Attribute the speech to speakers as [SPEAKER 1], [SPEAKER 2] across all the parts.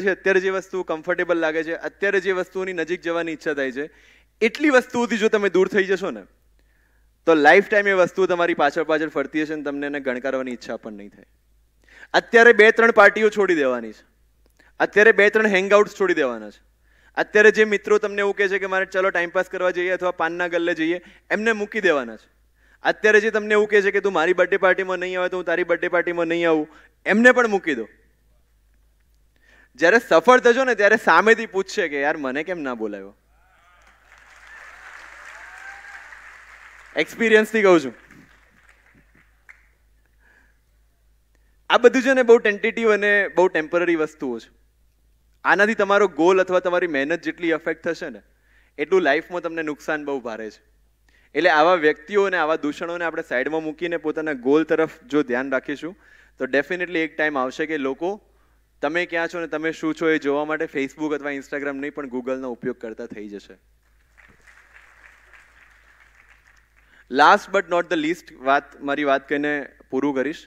[SPEAKER 1] છે અત્યારે જે વસ્તુ કમ્ફર્ટેબલ લાગે છે અત્યારે જે વસ્તુઓની નજીક જવાની ઈચ્છા થાય છે એટલી વસ્તુઓથી જો તમે દૂર થઈ જશો ને તો લાઈફ ટાઈમ એ વસ્તુ તમારી પાછળ પાછળ ફરતી હશે ને તમને એને ગણકારવાની ઈચ્છા પણ નહીં થાય અત્યારે બે ત્રણ પાર્ટીઓ છોડી દેવાની છે અત્યારે બે ત્રણ હેંગઆઉટ્સ છોડી દેવાના છે અત્યારે જે મિત્રો તમને એવું કહે છે કે મારે ચલો ટાઈમપાસ કરવા જઈએ અથવા પાનના ગલ્લે જઈએ એમને મૂકી દેવાના છે અત્યારે જે તમને એવું કહે છે કે તું મારી બર્થડે પાર્ટીમાં નહીં આવે તો હું તારી બર્થડે પાર્ટીમાં નહીં આવું એમને પણ મૂકી દો જ્યારે સફળ થજો ને ત્યારે સામેથી પૂછશે કે યાર મને કેમ ના બોલાયો એક્સપિરિયન્સથી કહું છું આ બધું છે ને બહુ ટેન્ટેટિવ અને બહુ ટેમ્પરરી વસ્તુઓ છે આનાથી તમારો ગોલ અથવા તમારી મહેનત જેટલી અફેક્ટ થશે ને એટલું લાઈફમાં તમને નુકસાન બહુ ભારે છે એટલે આવા વ્યક્તિઓને આવા દૂષણોને આપણે સાઈડમાં મૂકીને પોતાના ગોલ તરફ જો ધ્યાન રાખીશું તો ડેફિનેટલી એક ટાઈમ આવશે કે લોકો તમે ક્યાં છો ને તમે શું છો એ જોવા માટે ફેસબુક અથવા ઇન્સ્ટાગ્રામ નહીં પણ ગૂગલનો ઉપયોગ કરતા થઈ જશે last but not the least વાત મારી વાત કરીને પૂરું કરીશ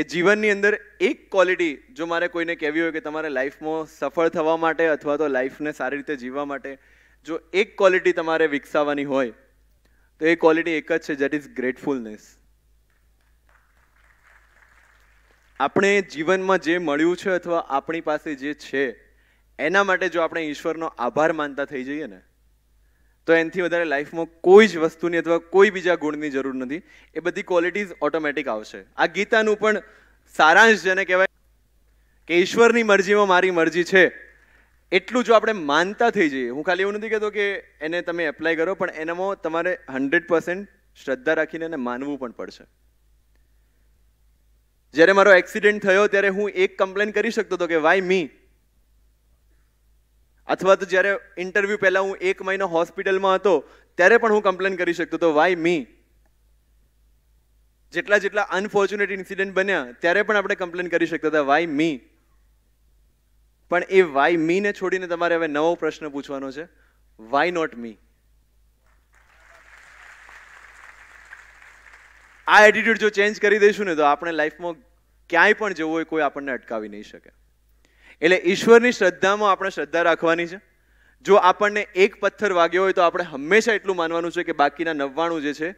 [SPEAKER 1] કે જીવનની અંદર એક ક્વોલિટી જો મારે કોઈને કહેવી હોય કે તમારે લાઈફમાં સફળ થવા માટે અથવા તો લાઈફને સારી રીતે જીવવા માટે જો એક ક્વોલિટી તમારે વિકસાવવાની હોય તો એ ક્વોલિટી એક જ છે જેટ ઇઝ ગ્રેટફુલનેસ આપણે જીવનમાં જે મળ્યું છે અથવા આપણી પાસે જે છે એના માટે જો આપણે ઈશ્વરનો આભાર માનતા થઈ જઈએ ને તો એનાથી વધારે લાઈફમાં કોઈ જ વસ્તુની અથવા કોઈ બીજા ગુણની જરૂર નથી એ બધી ક્વોલિટીઝ ઓટોમેટિક આવશે આ ગીતાનું પણ સારાંશ જેને કહેવાય કે ઈશ્વરની મરજીમાં મારી મરજી છે એટલું જો આપણે માનતા થઈ જઈએ હું ખાલી એવું નથી કહેતો કે એને તમે એપ્લાય કરો પણ એનામાં તમારે હંડ્રેડ પર્સન્ટ શ્રદ્ધા રાખીને એને માનવું પણ પડશે જ્યારે મારો એક્સિડન્ટ થયો ત્યારે હું એક કમ્પ્લેન કરી શકતો હતો કે વાય મી અથવા તો જ્યારે ઇન્ટરવ્યૂ પહેલાં હું એક મહિનો હોસ્પિટલમાં હતો ત્યારે પણ હું કમ્પ્લેન કરી શકતો હતો વાય મી જેટલા જેટલા અનફોર્ચ્યુનેટ ઇન્સિડન્ટ બન્યા ત્યારે પણ આપણે કમ્પ્લેન કરી શકતા હતા વાય મી પણ એ વાય મીને છોડીને તમારે હવે નવો પ્રશ્ન પૂછવાનો છે વાય નોટ મી આ એટીટ્યૂડ જો ચેન્જ કરી દઈશું ને તો આપણે લાઈફમાં ક્યાંય પણ જવું હોય કોઈ આપણને અટકાવી નહીં શકે એટલે ઈશ્વરની શ્રદ્ધામાં આપણે શ્રદ્ધા રાખવાની છે જો આપણને એક પથ્થર વાગ્યો હોય તો આપણે હંમેશા એટલું માનવાનું છે કે બાકીના નવ્વાણું જે છે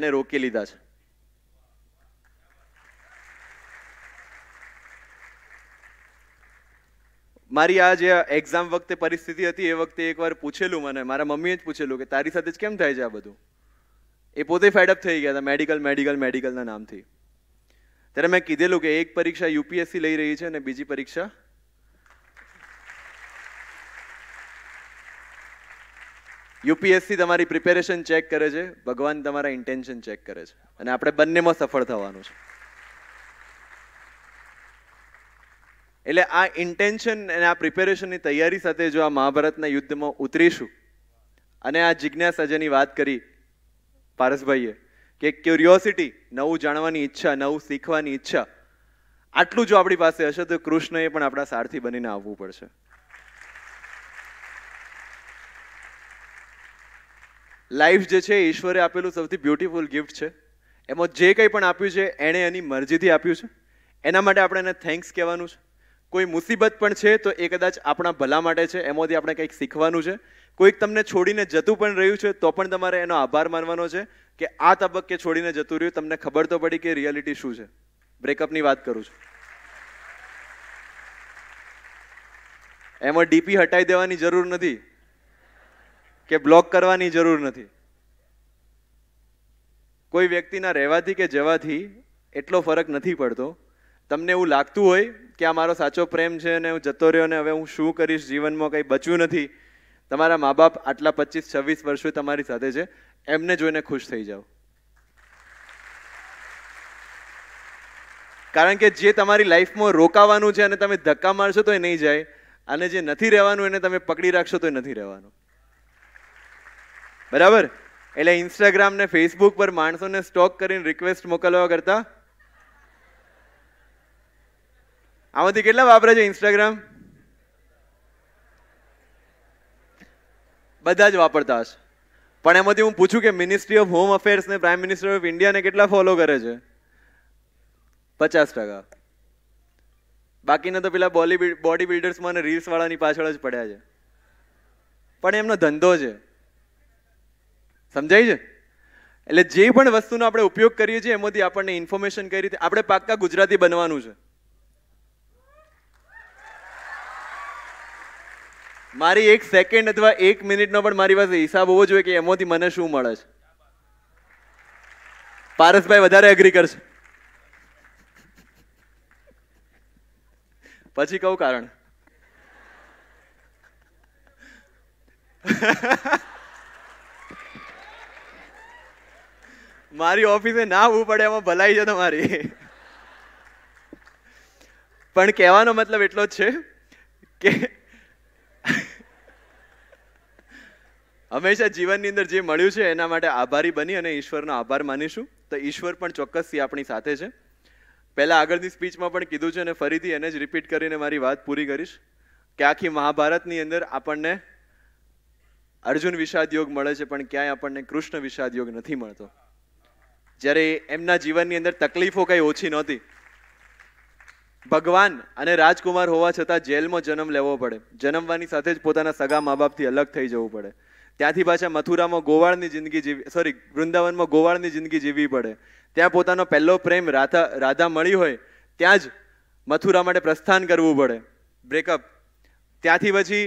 [SPEAKER 1] એને રોકી લીધા છે મારી આ જે એક્ઝામ વખતે પરિસ્થિતિ હતી એ વખતે એકવાર પૂછેલું મને મારા મમ્મીએ જ પૂછેલું કે તારી સાથે જ કેમ થાય છે આ બધું એ પોતે ફેડઅપ થઈ ગયા હતા મેડિકલ મેડિકલ મેડિકલના નામથી ત્યારે મેં કીધેલું કે એક પરીક્ષા યુપીએસસી લઈ રહી છે અને બીજી પરીક્ષા યુપીએસસી તમારી પ્રિપેરેશન ચેક કરે છે ભગવાન તમારા ઇન્ટેન્શન ચેક કરે છે અને આપણે બંનેમાં સફળ થવાનું છે એટલે આ ઇન્ટેન્શન અને આ પ્રિપેરેશનની તૈયારી સાથે જો આ મહાભારતના યુદ્ધમાં ઉતરીશું અને આ જિજ્ઞાસા જેની વાત કરી પારસભાઈએ કે ક્યુરિયોસિટી નવું જાણવાની ઈચ્છા નવું શીખવાની ઈચ્છા આટલું જો આપણી પાસે હશે તો કૃષ્ણએ પણ આપણા સારથી બનીને આવવું પડશે લાઈફ જે છે ઈશ્વરે આપેલું સૌથી બ્યુટીફુલ ગિફ્ટ છે એમાં જે કંઈ પણ આપ્યું છે એણે એની મરજીથી આપ્યું છે એના માટે આપણે એને થેન્ક્સ કહેવાનું છે કોઈ મુસીબત પણ છે તો એ કદાચ આપણા ભલા માટે છે એમાંથી આપણે કંઈક શીખવાનું છે કોઈક તમને છોડીને જતું પણ રહ્યું છે તો પણ તમારે એનો આભાર માનવાનો છે કે આ તબક્કે છોડીને જતું રહ્યું તમને ખબર તો પડી કે રિયાલિટી શું છે બ્રેકઅપની વાત કરું છું એમાં ડીપી હટાવી દેવાની જરૂર નથી કે બ્લોક કરવાની જરૂર નથી કોઈ વ્યક્તિના રહેવાથી કે જવાથી એટલો ફરક નથી પડતો તમને એવું લાગતું હોય કે આ મારો સાચો પ્રેમ છે અને હું જતો રહ્યો ને હવે હું શું કરીશ જીવનમાં કંઈ બચ્યું નથી તમારા મા બાપ આટલા પચીસ છવ્વીસ વર્ષો તમારી સાથે છે એમને જોઈને ખુશ થઈ જાઓ કારણ કે જે તમારી લાઈફમાં રોકાવાનું છે અને તમે ધક્કા મારશો તો એ નહીં જાય અને જે નથી રહેવાનું એને તમે પકડી રાખશો તો એ નથી રહેવાનું બરાબર એટલે ઇન્સ્ટાગ્રામ ને ફેસબુક પર માણસોને સ્ટોક કરીને રિક્વેસ્ટ મોકલવા કરતા આમાંથી કેટલા વાપરે છે ઇન્સ્ટાગ્રામ બધા જ વાપરતા હશે પણ એમાંથી હું પૂછું કે મિનિસ્ટ્રી ઓફ હોમ અફેર્સને પ્રાઇમ મિનિસ્ટર ઓફ ઇન્ડિયાને કેટલા ફોલો કરે છે પચાસ ટકા બાકીના તો પેલા બોલી બોડી બિલ્ડર્સમાં અને રીલ્સવાળાની પાછળ જ પડ્યા છે પણ એમનો ધંધો છે સમજાય છે એટલે જે પણ વસ્તુનો આપણે ઉપયોગ કરીએ છીએ એમાંથી આપણને ઇન્ફોર્મેશન કઈ રીતે આપણે પાક્કા ગુજરાતી બનવાનું છે મારી એક સેકન્ડ અથવા એક મિનિટનો પણ મારી પાસે હિસાબ હોવો જોઈએ કે એમાંથી મને શું મળે છે પારસભાઈ વધારે એગ્રી કરશે પછી કહું કારણ મારી ઓફિસે ના હોવું પડે એમાં ભલાઈ છે તમારી પણ કહેવાનો મતલબ એટલો જ છે કે હંમેશા જીવનની અંદર જે મળ્યું છે એના માટે આભારી બની અને ઈશ્વરનો આભાર માનીશું તો ઈશ્વર પણ ચોક્કસથી આપણી સાથે છે પહેલાં આગળની સ્પીચમાં પણ કીધું છે અને ફરીથી એને જ રિપીટ કરીને મારી વાત પૂરી કરીશ કે આખી મહાભારતની અંદર આપણને અર્જુન વિષાદ યોગ મળે છે પણ ક્યાંય આપણને કૃષ્ણ વિષાદ યોગ નથી મળતો જ્યારે એમના જીવનની અંદર તકલીફો કંઈ ઓછી નહોતી ભગવાન અને રાજકુમાર હોવા છતાં જેલમાં જન્મ લેવો પડે જન્મવાની સાથે જ પોતાના સગા મા બાપથી અલગ થઈ જવું પડે ત્યાંથી પાછા મથુરામાં ગોવાળની જિંદગી જીવી સોરી વૃંદાવનમાં ગોવાળની જિંદગી જીવવી પડે ત્યાં પોતાનો પહેલો પ્રેમ રાધા રાધા મળી હોય ત્યાં જ મથુરા માટે પ્રસ્થાન કરવું પડે બ્રેકઅપ ત્યાંથી પછી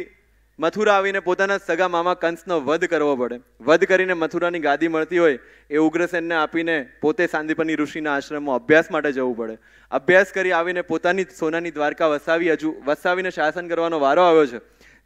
[SPEAKER 1] મથુરા આવીને પોતાના સગા મામા કંસનો વધ કરવો પડે વધ કરીને મથુરાની ગાદી મળતી હોય એ ઉગ્રસેનને આપીને પોતે સાંદીપની ઋષિના આશ્રમમાં અભ્યાસ માટે જવું પડે અભ્યાસ કરી આવીને પોતાની સોનાની દ્વારકા વસાવી હજુ વસાવીને શાસન કરવાનો વારો આવ્યો છે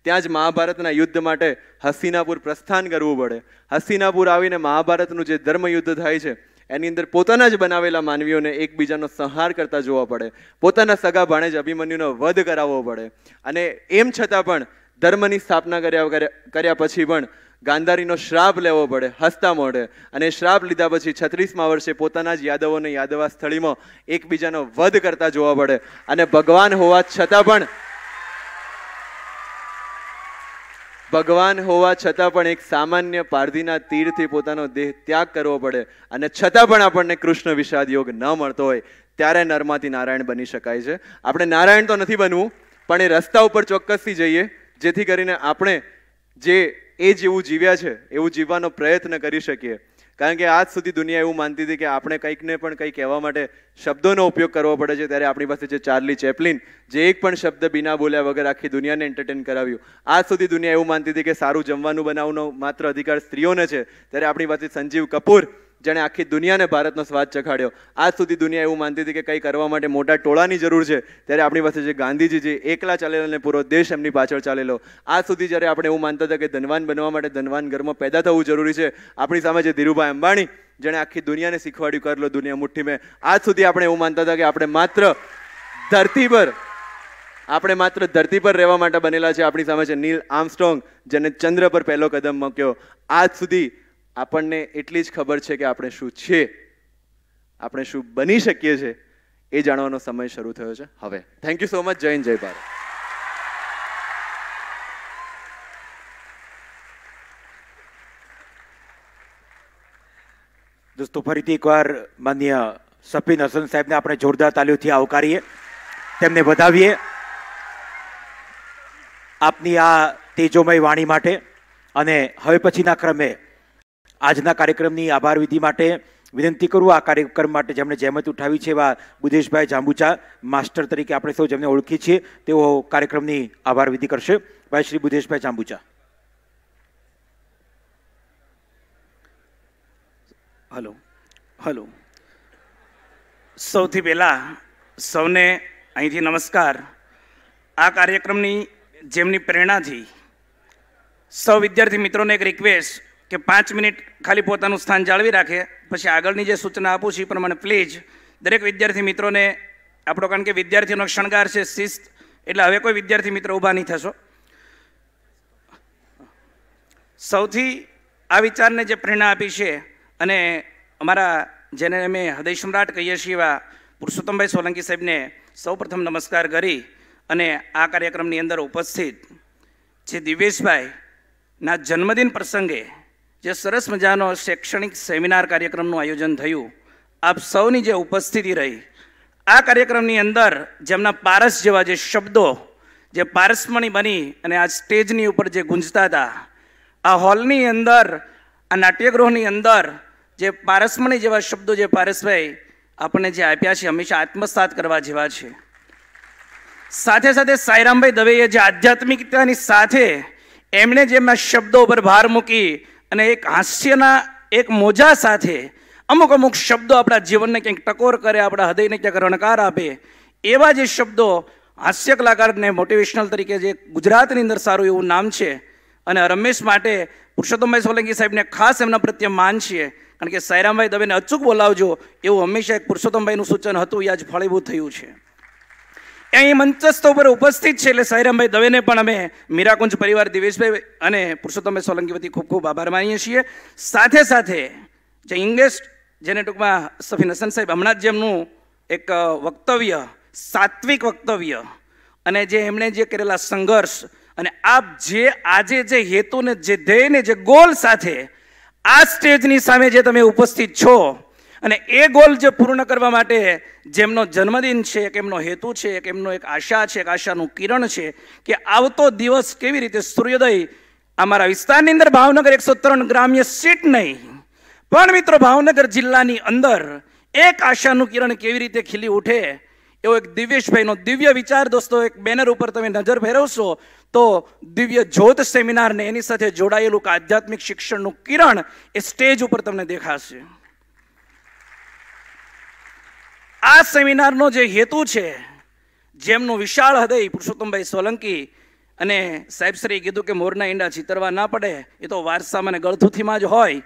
[SPEAKER 1] ત્યાં જ મહાભારતના યુદ્ધ માટે હસ્તિનાપુર પ્રસ્થાન કરવું પડે હસ્તિનાપુર આવીને મહાભારતનું જે ધર્મ યુદ્ધ થાય છે એની અંદર પોતાના જ બનાવેલા માનવીઓને એકબીજાનો સંહાર કરતા જોવા પડે પોતાના સગા ભાણે જ અભિમન્યુનો વધ કરાવવો પડે અને એમ છતાં પણ ધર્મની સ્થાપના કર્યા કર્યા પછી પણ ગાંધારીનો શ્રાપ લેવો પડે હસતા મોઢે અને શ્રાપ લીધા પછી છત્રીસમા વર્ષે પોતાના જ યાદવોને યાદવા સ્થળીમાં એકબીજાનો વધ કરતા જોવા પડે અને ભગવાન હોવા છતાં પણ ભગવાન હોવા છતાં પણ એક સામાન્ય પારધીના તીરથી પોતાનો દેહ ત્યાગ કરવો પડે અને છતાં પણ આપણને કૃષ્ણ વિષાદ યોગ ન મળતો હોય ત્યારે નરમાંથી નારાયણ બની શકાય છે આપણે નારાયણ તો નથી બનવું પણ એ રસ્તા ઉપર ચોક્કસથી જઈએ જેથી કરીને આપણે જે એ જેવું જીવ્યા છે એવું જીવવાનો પ્રયત્ન કરી શકીએ કારણ કે આજ સુધી દુનિયા એવું માનતી હતી કે આપણે કંઈકને પણ કંઈ કહેવા માટે શબ્દોનો ઉપયોગ કરવો પડે છે ત્યારે આપણી પાસે જે ચાર્લી ચેપલિન જે એક પણ શબ્દ બિના બોલ્યા વગર આખી દુનિયાને એન્ટરટેન કરાવ્યું આજ સુધી દુનિયા એવું માનતી હતી કે સારું જમવાનું બનાવવાનો માત્ર અધિકાર સ્ત્રીઓને છે ત્યારે આપણી પાસે સંજીવ કપૂર જેણે આખી દુનિયાને ભારતનો સ્વાદ ચખાડ્યો આજ સુધી દુનિયા એવું માનતી હતી કે કંઈ કરવા માટે મોટા ટોળાની જરૂર છે ત્યારે આપણી પાસે જે ગાંધીજી જે એકલા ચાલેલો અને પૂરો દેશ એમની પાછળ ચાલેલો આજ સુધી જ્યારે આપણે એવું માનતા હતા કે ધનવાન બનવા માટે ધનવાન ઘરમાં પેદા થવું જરૂરી છે આપણી સામે જે ધીરુભાઈ અંબાણી જેણે આખી દુનિયાને શીખવાડ્યું કરલો દુનિયા મુઠ્ઠી મેં આજ સુધી આપણે એવું માનતા હતા કે આપણે માત્ર ધરતી પર આપણે માત્ર ધરતી પર રહેવા માટે બનેલા છે આપણી સામે છે નીલ આર્મસ્ટ્રોંગ જેને ચંદ્ર પર પહેલો કદમ મૂક્યો આજ સુધી આપણને એટલી જ ખબર છે કે આપણે શું છે આપણે શું બની શકીએ છીએ એ જાણવાનો સમય શરૂ થયો છે હવે થેન્ક યુ સો મચ જય જય ભારત
[SPEAKER 2] દોસ્તો ફરીથી એકવાર માન્ય સફીન હસન સાહેબને આપણે જોરદાર તાલીઓથી આવકારીએ તેમને વધાવીએ આપની આ તેજોમય વાણી માટે અને હવે પછીના ક્રમે આજના કાર્યક્રમની આભાર વિધિ માટે વિનંતી કરું આ કાર્યક્રમ માટે જેમણે જહેમત ઉઠાવી છે એવા બુધેશભાઈ જાંબુચા માસ્ટર તરીકે આપણે સૌ જેમને ઓળખીએ છીએ તેઓ કાર્યક્રમની આભાર વિધિ કરશે ભાઈ શ્રી બુધેશભાઈ જાંબુચા હલો હલો સૌથી પહેલાં સૌને અહીંથી નમસ્કાર આ કાર્યક્રમની જેમની પ્રેરણાથી સૌ વિદ્યાર્થી મિત્રોને એક રિક્વેસ્ટ કે પાંચ મિનિટ ખાલી પોતાનું સ્થાન જાળવી રાખે પછી આગળની જે સૂચના આપું છું એ પ્રમાણે પ્લીઝ દરેક વિદ્યાર્થી મિત્રોને આપણો કારણ કે વિદ્યાર્થીનો શણગાર છે શિસ્ત એટલે હવે કોઈ વિદ્યાર્થી મિત્ર ઊભા નહીં થશો સૌથી આ વિચારને જે પ્રેરણા આપી છે અને અમારા જેને અમે હૃદય સમ્રાટ કહીએ છીએ એવા પુરુષોત્તમભાઈ સોલંકી સાહેબને સૌપ્રથમ નમસ્કાર કરી અને આ કાર્યક્રમની અંદર ઉપસ્થિત જે દિવેશભાઈના જન્મદિન પ્રસંગે જે સરસ મજાનો શૈક્ષણિક સેમિનાર કાર્યક્રમનું આયોજન થયું આપ સૌની જે ઉપસ્થિતિ રહી આ કાર્યક્રમની અંદર જેમના પારસ જેવા જે શબ્દો જે પારસમણી બની અને આ સ્ટેજની ઉપર જે ગુંજતા હતા આ હોલની અંદર આ નાટ્યગૃહની અંદર જે પારસમણી જેવા શબ્દો જે પારસભાઈ આપણને જે આપ્યા છે હંમેશા આત્મસાત કરવા જેવા છે સાથે સાથે સાયરામભાઈ દવેએ જે આધ્યાત્મિકતાની સાથે એમણે જે જેમના શબ્દો પર ભાર મૂકી અને એક હાસ્યના એક મોજા સાથે અમુક અમુક શબ્દો આપણા જીવનને ક્યાંક ટકોર કરે આપણા હૃદયને ક્યાંક રણકાર આપે એવા જે શબ્દો હાસ્ય કલાકારને મોટિવેશનલ તરીકે જે ગુજરાતની અંદર સારું એવું નામ છે અને રમેશ માટે પુરુષોત્તમભાઈ સોલંકી સાહેબને ખાસ એમના પ્રત્યે માન છીએ કારણ કે સાયરામભાઈ દવેને અચૂક બોલાવજો એવું હંમેશા એક પુરુષોત્તમભાઈનું સૂચન હતું એ આજ ફળીભૂત થયું છે અહીં મંચસ્થ ઉપર ઉપસ્થિત છે એટલે સાયરામભાઈ દવેને પણ અમે મીરાકુંજ પરિવાર દિવેશભાઈ અને પુરુષોત્તમભાઈ સોલંકી વતી ખૂબ ખૂબ આભાર માનીએ છીએ સાથે સાથે જે ઇંગ્લિશ જેને ટૂંકમાં સફીન હસન સાહેબ હમણાં જ એમનું એક વક્તવ્ય સાત્વિક વક્તવ્ય અને જે એમણે જે કરેલા સંઘર્ષ અને આપ જે આજે જે હેતુને જે ધ્યેયને જે ગોલ સાથે આ સ્ટેજની સામે જે તમે ઉપસ્થિત છો અને એ ગોલ જે પૂર્ણ કરવા માટે જેમનો જન્મદિન છે એક એમનો હેતુ છે એક એમનો એક આશા છે એક આશાનું કિરણ છે કે આવતો દિવસ કેવી રીતે સૂર્યોદય અમારા વિસ્તારની અંદર ભાવનગર એકસો ત્રણ ગ્રામ્ય સીટ નહીં પણ મિત્રો ભાવનગર જિલ્લાની અંદર એક આશાનું કિરણ કેવી રીતે ખીલી ઉઠે એવો એક દિવ્યેશભાઈનો દિવ્ય વિચાર દોસ્તો એક બેનર ઉપર તમે નજર ફેરવશો તો દિવ્ય જ્યોત સેમિનારને એની સાથે જોડાયેલું આધ્યાત્મિક શિક્ષણનું કિરણ એ સ્ટેજ ઉપર તમને દેખાશે આ સેમિનારનો જે હેતુ છે જેમનું વિશાળ હૃદય પુરુષોત્તમભાઈ સોલંકી અને સાહેબશ્રીએ કીધું કે મોરના ઈંડા ચિતરવા ના પડે એ તો વારસામાં અને ગળથુથીમાં જ હોય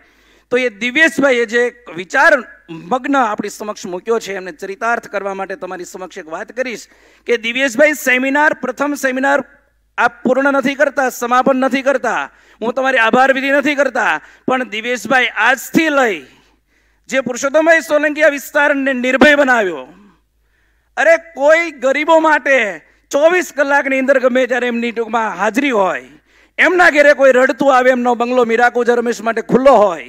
[SPEAKER 2] તો એ દિવ્યેશભાઈએ જે વિચાર મગ્ન આપણી સમક્ષ મૂક્યો છે એમને ચરિતાર્થ કરવા માટે તમારી સમક્ષ એક વાત કરીશ કે દિવ્યેશભાઈ સેમિનાર પ્રથમ સેમિનાર આ પૂર્ણ નથી કરતા સમાપન નથી કરતા હું તમારી આભાર વિધિ નથી કરતા પણ દિવ્યેશભાઈ આજથી લઈ જે પુરુષોત્તમભાઈ સોલંકી આ વિસ્તારને નિર્ભય બનાવ્યો અરે કોઈ ગરીબો માટે ચોવીસ કલાકની અંદર ગમે ત્યારે એમની ટૂંકમાં હાજરી હોય એમના ઘેરે કોઈ રડતું આવે એમનો બંગલો મીરાકુજ રમેશ માટે ખુલ્લો હોય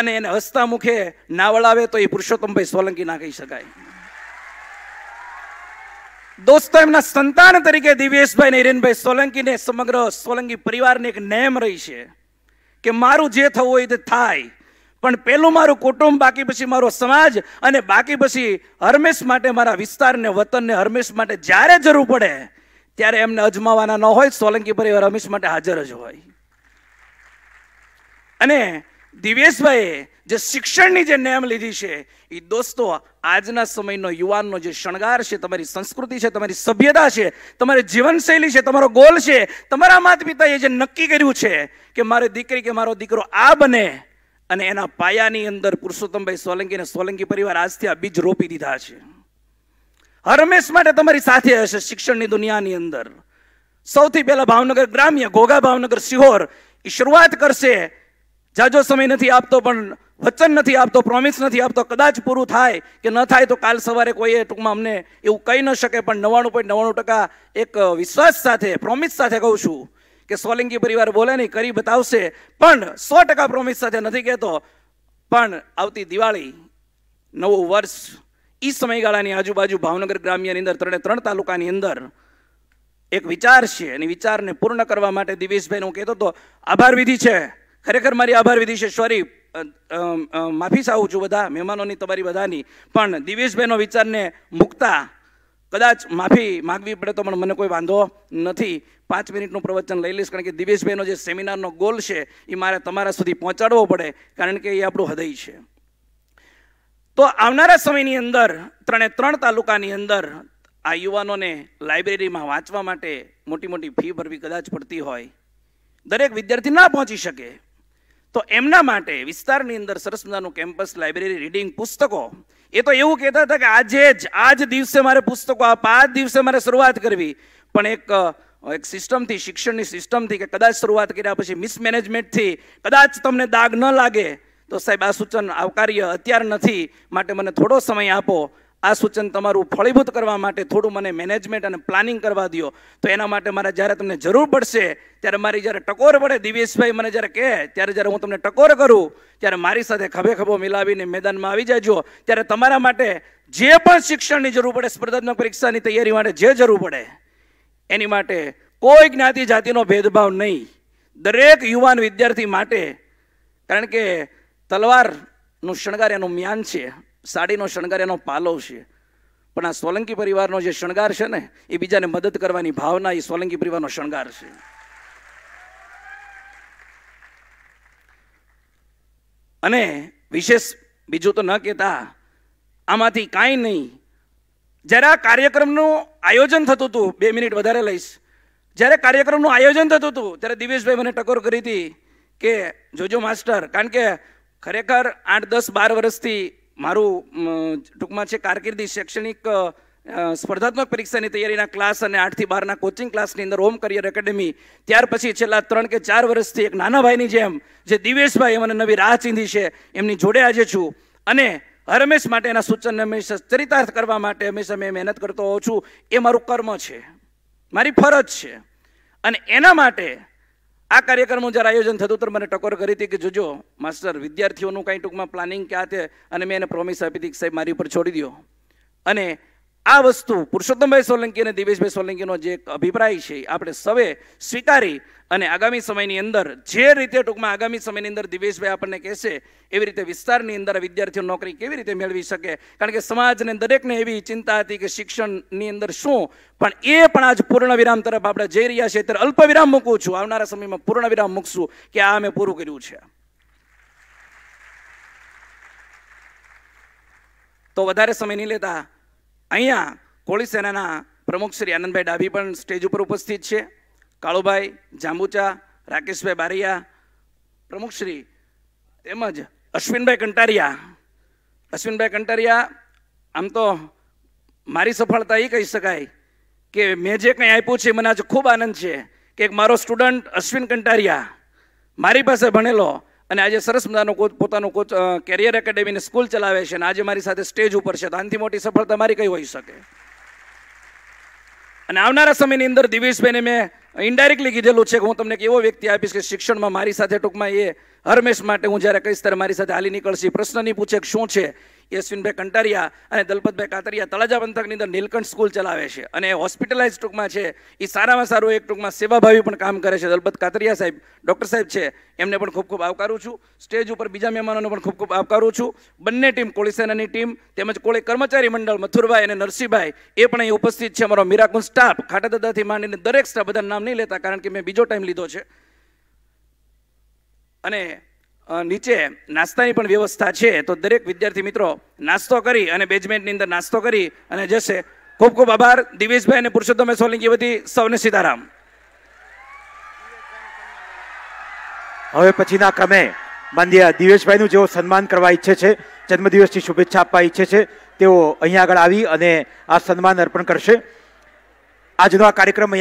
[SPEAKER 2] અને એને હસતા મુખે નાવળ આવે તો એ પુરુષોત્તમભાઈ સોલંકી ના કહી શકાય દોસ્તો એમના સંતાન તરીકે દિવ્યેશભાઈ ને સોલંકીને સમગ્ર સોલંકી પરિવારને એક નેમ રહી છે કે મારું જે થવું હોય તે થાય પણ પહેલું મારું કુટુંબ બાકી પછી મારો સમાજ અને બાકી પછી હરમેશ માટે મારા વિસ્તારને વતનને હરમેશ માટે જ્યારે જરૂર પડે ત્યારે એમને અજમાવાના ન હોય સોલંકી પર હરમેશ માટે હાજર જ હોય અને દિવેશભાઈએ જે શિક્ષણની જે નેમ લીધી છે એ દોસ્તો આજના સમયનો યુવાનનો જે શણગાર છે તમારી સંસ્કૃતિ છે તમારી સભ્યતા છે તમારી જીવનશૈલી છે તમારો ગોલ છે તમારા માતા પિતાએ જે નક્કી કર્યું છે કે મારી દીકરી કે મારો દીકરો આ બને અને એના પાયાની અંદર પુરુષોત્તમભાઈ સોલંકી અને સોલંકી પરિવાર આજથી આ બીજ રોપી દીધા છે હરમેશ માટે તમારી સાથે હશે શિક્ષણની દુનિયાની અંદર સૌથી પહેલા ભાવનગર ગ્રામ્ય ઘોઘા ભાવનગર સિહોર એ શરૂઆત કરશે જાજો સમય નથી આપતો પણ વચન નથી આપતો પ્રોમિસ નથી આપતો કદાચ પૂરું થાય કે ન થાય તો કાલ સવારે કોઈએ ટૂંકમાં અમને એવું કહી ન શકે પણ નવ્વાણું પોઈન્ટ નવ્વાણું ટકા એક વિશ્વાસ સાથે પ્રોમિસ સાથે કહું છું કે સોલંકી પરિવાર બોલે નહીં કરી બતાવશે પણ સો ટકા પ્રોમિસ સાથે નથી કહેતો પણ આવતી દિવાળી નવું વર્ષ એ સમયગાળાની આજુબાજુ ભાવનગર ગ્રામ્યની અંદર ત્રણે ત્રણ તાલુકાની અંદર એક વિચાર છે અને વિચારને પૂર્ણ કરવા માટે દિવેશભાઈને હું કહેતો હતો આભાર વિધિ છે ખરેખર મારી આભાર વિધિ છે સોરી માફી ચાહું છું બધા મહેમાનોની તમારી બધાની પણ દિવેશભાઈનો વિચારને મૂકતા કદાચ માફી માગવી પડે તો પણ મને કોઈ વાંધો નથી પાંચ મિનિટનું પ્રવચન લઈ લઈશ કારણ કે દિવેશભાઈનો જે સેમિનારનો ગોલ છે એ મારે તમારા સુધી પહોંચાડવો પડે કારણ કે એ આપણું હૃદય છે તો આવનારા સમયની અંદર ત્રણે ત્રણ તાલુકાની અંદર આ યુવાનોને લાઇબ્રેરીમાં વાંચવા માટે મોટી મોટી ફી ભરવી કદાચ પડતી હોય દરેક વિદ્યાર્થી ના પહોંચી શકે તો એમના માટે વિસ્તારની અંદર સરસ મજાનું કેમ્પસ લાઇબ્રેરી રીડિંગ પુસ્તકો એ તો એવું કહેતા હતા કે આજે જ આ જ દિવસે મારે પુસ્તકો આપ આ જ દિવસે મારે શરૂઆત કરવી પણ એક એક સિસ્ટમથી શિક્ષણની સિસ્ટમથી કે કદાચ શરૂઆત કર્યા પછી મિસમેનેજમેન્ટથી કદાચ તમને દાગ ન લાગે તો સાહેબ આ સૂચન આવકાર્ય અત્યાર નથી માટે મને થોડો સમય આપો આ સૂચન તમારું ફળીભૂત કરવા માટે થોડું મને મેનેજમેન્ટ અને પ્લાનિંગ કરવા દો તો એના માટે મારે જ્યારે તમને જરૂર પડશે ત્યારે મારી જ્યારે ટકોર પડે દિવેશભાઈ મને જ્યારે કહે ત્યારે જ્યારે હું તમને ટકોર કરું ત્યારે મારી સાથે ખભે ખભો મિલાવીને મેદાનમાં આવી જાજો ત્યારે તમારા માટે જે પણ શિક્ષણની જરૂર પડે સ્પર્ધાત્મક પરીક્ષાની તૈયારી માટે જે જરૂર પડે એની માટે કોઈ જ્ઞાતિ જાતિનો ભેદભાવ નહીં દરેક યુવાન વિદ્યાર્થી માટે કારણ કે તલવારનું શણગાર એનું મ્યાન છે સાડીનો શણગાર એનો પાલો છે પણ આ સોલંકી પરિવારનો જે શણગાર છે ને એ બીજાને મદદ કરવાની ભાવના એ સોલંકી પરિવારનો શણગાર છે અને વિશેષ બીજું તો ન કહેતા આમાંથી કાંઈ નહીં જ્યારે આ કાર્યક્રમનું આયોજન થતું હતું બે મિનિટ વધારે લઈશ જ્યારે કાર્યક્રમનું આયોજન થતું હતું ત્યારે દિવેશભાઈ મને ટકોર કરી હતી કે જોજો માસ્ટર કારણ કે ખરેખર આઠ દસ બાર વર્ષથી મારું ટૂંકમાં છે કારકિર્દી શૈક્ષણિક સ્પર્ધાત્મક પરીક્ષાની તૈયારીના ક્લાસ અને આઠથી બારના કોચિંગ ક્લાસની અંદર હોમ કરિયર એકેડેમી ત્યાર પછી છેલ્લા ત્રણ કે ચાર વર્ષથી એક નાના ભાઈની જેમ જે દિવેશભાઈ મને નવી રાહ ચીંધી છે એમની જોડે આજે છું અને હરમેશ એના સૂચનને હંમેશા ચરિતાર્થ કરવા માટે હંમેશા મેં મહેનત કરતો હોઉં છું એ મારું કર્મ છે મારી ફરજ છે અને એના માટે આ કાર્યક્રમનું જ્યારે આયોજન થતું ત્યારે મને ટકોર કરી હતી કે જોજો માસ્ટર વિદ્યાર્થીઓનું કાંઈ ટૂંકમાં પ્લાનિંગ ક્યાં તે અને મેં એને પ્રોમિસ આપી હતી કે સાહેબ મારી ઉપર છોડી દો અને આ વસ્તુ પુરુષોત્તમભાઈ સોલંકી અને દિવેશભાઈ સોલંકીનો જે અભિપ્રાય છે આપણે સવે સ્વીકારી અને આગામી સમયની અંદર જે રીતે ટૂંકમાં આગામી સમયની અંદર દિવેશભાઈ આપણને કહેશે એવી રીતે વિસ્તારની અંદર વિદ્યાર્થીઓ નોકરી કેવી રીતે મેળવી શકે કારણ કે સમાજને દરેકને એવી ચિંતા હતી કે શિક્ષણની અંદર શું પણ એ પણ આજ પૂર્ણ વિરામ તરફ આપણે જઈ રહ્યા છીએ ત્યારે અલ્પ વિરામ મૂકું છું આવનારા સમયમાં પૂર્ણ વિરામ મૂકશું કે આ અમે પૂરું કર્યું છે તો વધારે સમય નહીં લેતા અહીંયા કોળી સેનાના પ્રમુખ શ્રી આનંદભાઈ ડાભી પણ સ્ટેજ ઉપર ઉપસ્થિત છે કાળુભાઈ જાંબુચા રાકેશભાઈ બારિયા પ્રમુખશ્રી તેમજ અશ્વિનભાઈ કંટારિયા અશ્વિનભાઈ કંટારિયા આમ તો મારી સફળતા એ કહી શકાય કે મેં જે કંઈ આપ્યું છે મને આજે ખૂબ આનંદ છે કે એક મારો સ્ટુડન્ટ અશ્વિન કંટારિયા મારી પાસે ભણેલો અને આજે સરસ મજાનું મજાનો પોતાનું કોચ કેરિયર એકેડેમીની સ્કૂલ ચલાવે છે અને આજે મારી સાથે સ્ટેજ ઉપર છે તો આનાથી મોટી સફળતા મારી કઈ હોઈ શકે અને આવનારા સમયની અંદર દિવેશભાઈને મેં ઇન્ડાયરેક્ટલી કીધેલું છે કે હું તમને એક એવો વ્યક્તિ આપીશ કે શિક્ષણમાં મારી સાથે ટૂંકમાં એ હરમેશ માટે હું જ્યારે કહીશ ત્યારે મારી સાથે હાલી નીકળશે પ્રશ્ન નહીં પૂછે શું છે યશવિનભાઈ કંટારિયા અને દલપતભાઈ કાતરિયા તળાજા પંથકની અંદર નીલકંઠ સ્કૂલ ચલાવે છે અને હોસ્પિટલાઇઝ ટૂંકમાં છે એ સારામાં સારું એક ટૂંકમાં સેવાભાવી પણ કામ કરે છે દલપત કાતરિયા સાહેબ ડૉક્ટર સાહેબ છે એમને પણ ખૂબ ખૂબ આવકારું છું સ્ટેજ ઉપર બીજા મહેમાનોને પણ ખૂબ ખૂબ આવકારું છું બંને ટીમ કોળી સેનાની ટીમ તેમજ કોળી કર્મચારી મંડળ મથુરભાઈ અને નરસિંહભાઈ એ પણ અહીં ઉપસ્થિત છે અમારો મીરાકુન સ્ટાફ ખાટા દાદાથી માંડીને દરેક સ્ટાફ બધા નામ નહીં લેતા કારણ કે મેં બીજો ટાઈમ લીધો છે અને નીચે નાસ્તાની પણ વ્યવસ્થા છે તો દરેક વિદ્યાર્થી મિત્રો નાસ્તો કરી અને બેઝમેન્ટની અંદર નાસ્તો કરી અને જશે ખૂબ ખૂબ આભાર દિવેશભાઈ અને પુરુષોત્તમ સોલંકી વતી સૌને સીતારામ હવે પછીના ક્રમે માનનીય દિવેશભાઈનું જેઓ સન્માન કરવા ઈચ્છે છે જન્મદિવસની શુભેચ્છા આપવા ઈચ્છે છે તેઓ અહીંયા આગળ આવી અને આ સન્માન અર્પણ કરશે આજનો આ કાર્યક્રમ